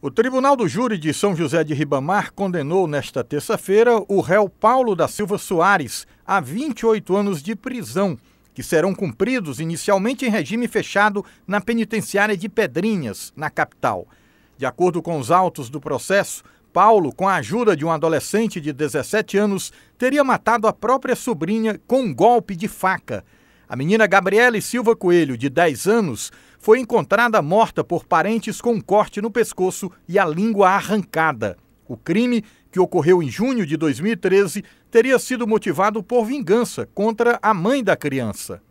O Tribunal do Júri de São José de Ribamar condenou nesta terça-feira o réu Paulo da Silva Soares a 28 anos de prisão, que serão cumpridos inicialmente em regime fechado na penitenciária de Pedrinhas, na capital. De acordo com os autos do processo, Paulo, com a ajuda de um adolescente de 17 anos, teria matado a própria sobrinha com um golpe de faca. A menina Gabriele Silva Coelho, de 10 anos, foi encontrada morta por parentes com um corte no pescoço e a língua arrancada. O crime, que ocorreu em junho de 2013, teria sido motivado por vingança contra a mãe da criança.